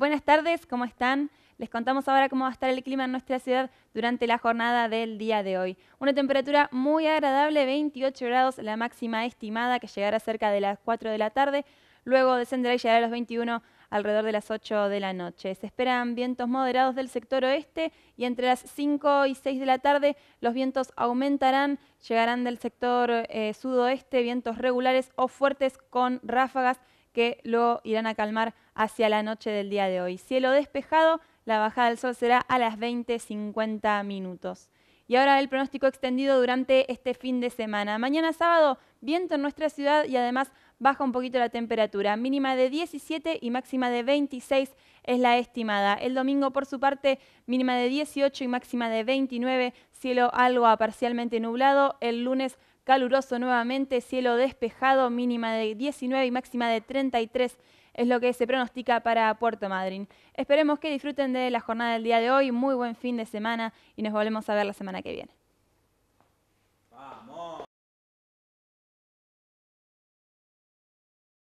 Buenas tardes, ¿cómo están? Les contamos ahora cómo va a estar el clima en nuestra ciudad durante la jornada del día de hoy. Una temperatura muy agradable, 28 grados, la máxima estimada que llegará cerca de las 4 de la tarde, luego descenderá y llegará a los 21 alrededor de las 8 de la noche. Se esperan vientos moderados del sector oeste y entre las 5 y 6 de la tarde los vientos aumentarán, llegarán del sector eh, sudoeste, vientos regulares o fuertes con ráfagas que luego irán a calmar hacia la noche del día de hoy. Cielo despejado, la bajada del sol será a las 20.50 minutos. Y ahora el pronóstico extendido durante este fin de semana. Mañana sábado, viento en nuestra ciudad y además baja un poquito la temperatura, mínima de 17 y máxima de 26 es la estimada. El domingo, por su parte, mínima de 18 y máxima de 29, cielo algo parcialmente nublado. El lunes, caluroso nuevamente, cielo despejado, mínima de 19 y máxima de 33 es lo que se pronostica para Puerto Madryn. Esperemos que disfruten de la jornada del día de hoy, muy buen fin de semana y nos volvemos a ver la semana que viene.